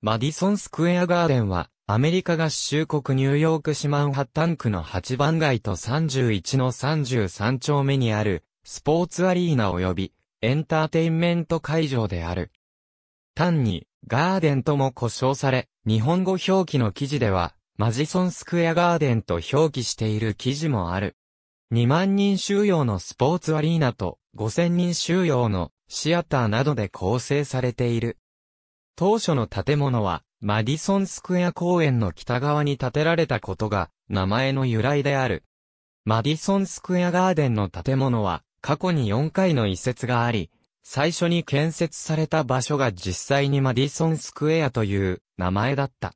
マディソンスクエアガーデンは、アメリカ合衆国ニューヨーク市マンハッタン区の8番街と31の33丁目にある、スポーツアリーナ及び、エンターテインメント会場である。単に、ガーデンとも呼称され、日本語表記の記事では、マジソンスクエアガーデンと表記している記事もある。2万人収容のスポーツアリーナと5000人収容のシアターなどで構成されている。当初の建物は、マディソンスクエア公園の北側に建てられたことが、名前の由来である。マディソンスクエアガーデンの建物は、過去に4回の移設があり、最初に建設された場所が実際にマディソンスクエアという名前だった。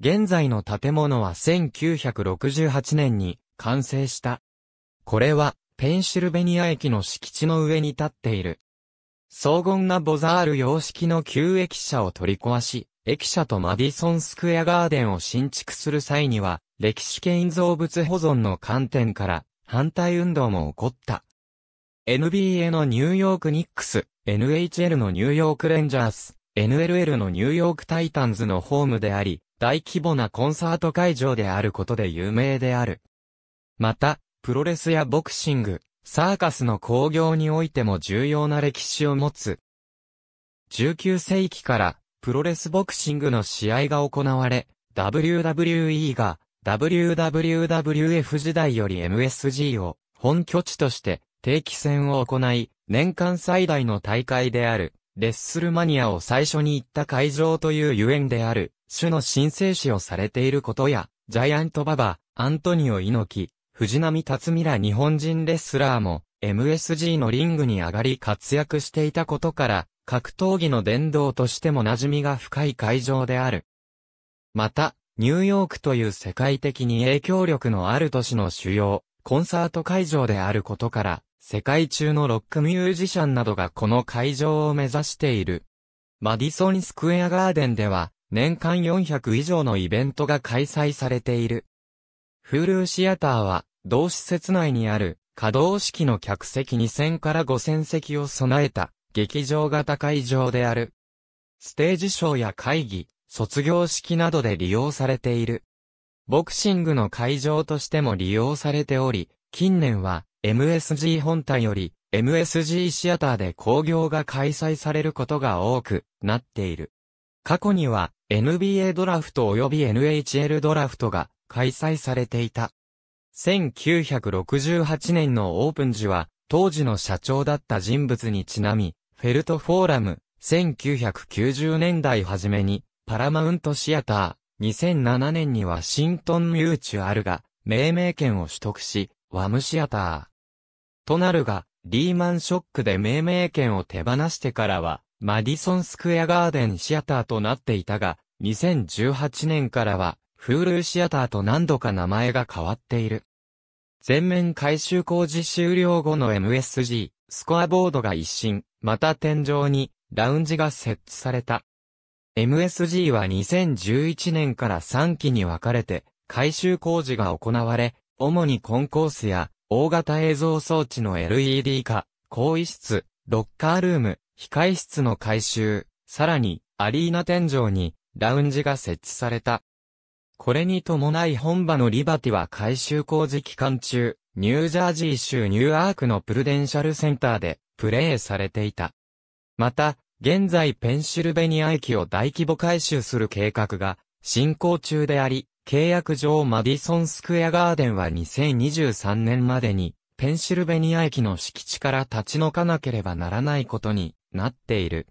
現在の建物は1968年に完成した。これはペンシルベニア駅の敷地の上に立っている荘厳なボザール様式の旧駅舎を取り壊し、駅舎とマディソンスクエアガーデンを新築する際には、歴史建造物保存の観点から反対運動も起こった。NBA のニューヨークニックス、NHL のニューヨークレンジャース、NLL のニューヨークタイタンズのホームであり、大規模なコンサート会場であることで有名である。また、プロレスやボクシング、サーカスの興行においても重要な歴史を持つ。19世紀からプロレスボクシングの試合が行われ、WWE が WWWF 時代より MSG を本拠地として定期戦を行い、年間最大の大会であるレッスルマニアを最初に行った会場というゆえんである、種の新生死をされていることや、ジャイアントババ、アントニオ猪木、藤波辰巳ら日本人レスラーも MSG のリングに上がり活躍していたことから、格闘技の殿堂としても馴染みが深い会場である。また、ニューヨークという世界的に影響力のある都市の主要、コンサート会場であることから、世界中のロックミュージシャンなどがこの会場を目指している。マディソンスクエアガーデンでは、年間400以上のイベントが開催されている。フールーシアターは、同施設内にある、可動式の客席2000から5000席を備えた、劇場型会場である。ステージショーや会議、卒業式などで利用されている。ボクシングの会場としても利用されており、近年は MSG 本体より MSG シアターで興行が開催されることが多くなっている。過去には NBA ドラフト及び NHL ドラフトが開催されていた。1968年のオープン時は、当時の社長だった人物にちなみ、フェルトフォーラム、1990年代初めに、パラマウントシアター、2007年にはシントンミューチュアルが、命名権を取得し、ワムシアター。となるが、リーマンショックで命名権を手放してからは、マディソンスクエアガーデンシアターとなっていたが、2018年からは、フールーシアターと何度か名前が変わっている。全面改修工事終了後の MSG、スコアボードが一新、また天井に、ラウンジが設置された。MSG は2011年から3期に分かれて、改修工事が行われ、主にコンコースや、大型映像装置の LED 化、更衣室、ロッカールーム、控室の改修、さらに、アリーナ天井に、ラウンジが設置された。これに伴い本場のリバティは改修工事期間中、ニュージャージー州ニューアークのプルデンシャルセンターでプレーされていた。また、現在ペンシルベニア駅を大規模改修する計画が進行中であり、契約上マディソンスクエアガーデンは2023年までにペンシルベニア駅の敷地から立ち退かなければならないことになっている。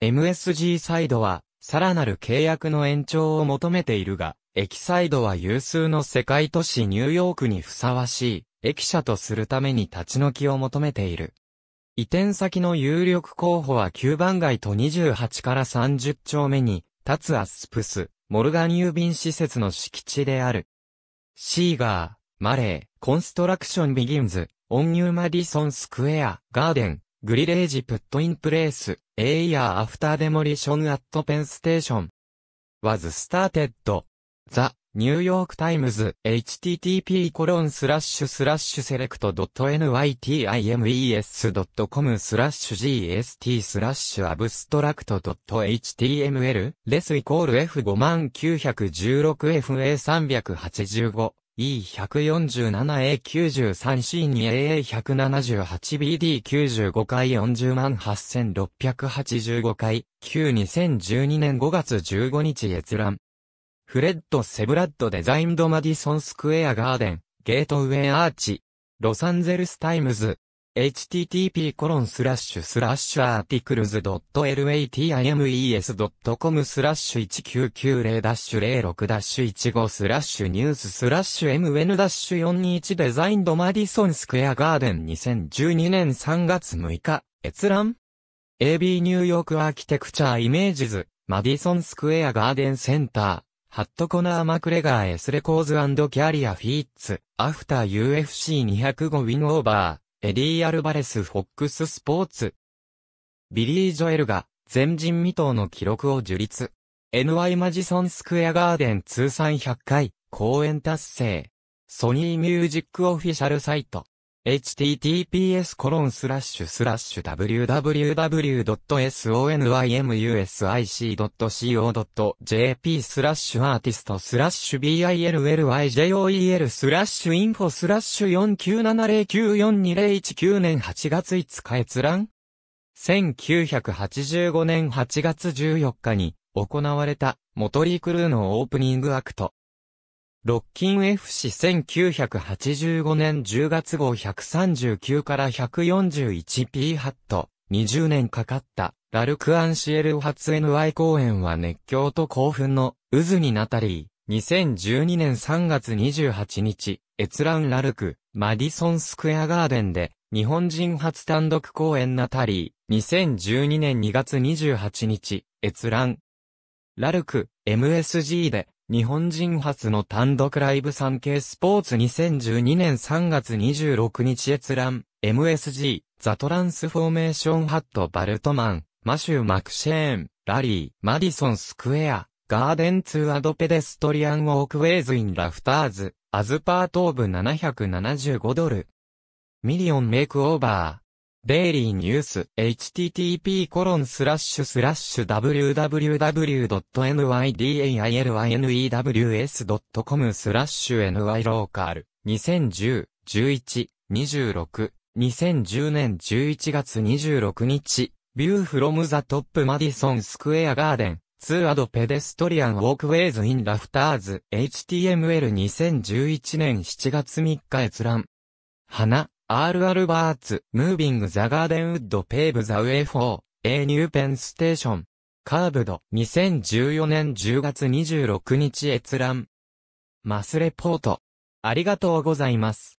MSG サイドはさらなる契約の延長を求めているが、エキサイドは有数の世界都市ニューヨークにふさわしい、駅舎とするために立ち退きを求めている。移転先の有力候補は9番街と28から30丁目に、立つアスプス、モルガン郵便施設の敷地である。シーガー、マレー、コンストラクションビギンズ、オンニューマディソンスクエア、ガーデン、グリレージプットインプレース、エイヤーアフターデモリションアットペンステーション。n Station was started. t h t t p コロンスラッシュスラッシュセレクト .nytimes.com スラッシュ gst スラッシュアブストラクト .html レスイコール f 5 9 1 6 f a 3 8 5 E147A93C に AA178BD95 回408,685回旧2012年5月15日閲覧。フレッド・セブラッドデザインドマディソンスクエアガーデン、ゲートウェイアーチ、ロサンゼルスタイムズ、http コロンスラッシュスラッシュアーティクルズ .latimes.com スラッシュ1990ダッシュ06ダッシュ15スラッシュニューススラッシュ mn ダッシュ421デザインドマディソンスクエアガーデン2012年3月6日閲覧 AB ニューヨークアーキテクチャーイメージズマディソンスクエアガーデンセンターハットコナー・マクレガー・エスレコーズキャリア・フィッツ、アフター UFC205 ウィンオーバー、エリー・アルバレス・フォックス・スポーツ。ビリー・ジョエルが、前人未到の記録を樹立。NY マジソンスクエアガーデン通算100回、公演達成。ソニーミュージックオフィシャルサイト。https コロンスラッシュスラッシュ www.sonymusic.co.jp スラッシュアーティストスラッシュ billyjoel スラッシュインフォスラッシュ497094201年8月5日閲覧 ?1985 年8月14日に行われたモトリークルーのオープニングアクト。ロッキン FC1985 年10月号139から141 p ハット、20年かかった、ラルクアンシエル発 NY 公演は熱狂と興奮の渦にナタリー、2012年3月28日、閲覧ラルク、マディソンスクエアガーデンで、日本人初単独公演ナタリー、2012年2月28日、閲覧。ラルク、MSG で、日本人初の単独ライブ産 k スポーツ2012年3月26日閲覧、MSG、ザトランスフォーメーションハットバルトマン、マシュー・マクシェーン、ラリー、マディソン・スクエア、ガーデンツーアドペデストリアンウォークウェイズインラフターズ、アズパー東部775ドル。ミリオンメイクオーバー。デイリーニュース、http コロンスラッシュスラッシュ www.nydailynews.com スラッシュ ny ローカル2010、11、26、2010年11月26日、ビューフロムザトップマディソンスクエアガーデン、ツーアドペデストリアンウォークウェイズインラフターズ、html2011 年7月3日閲覧。花、R. r バーツ、ムービング・ザ・ガーデン・ウッド・ペーブ・ザ・ウェイ・フォー、A ニューペン・ステーション、カーブド、2014年10月26日閲覧。マスレポート。ありがとうございます。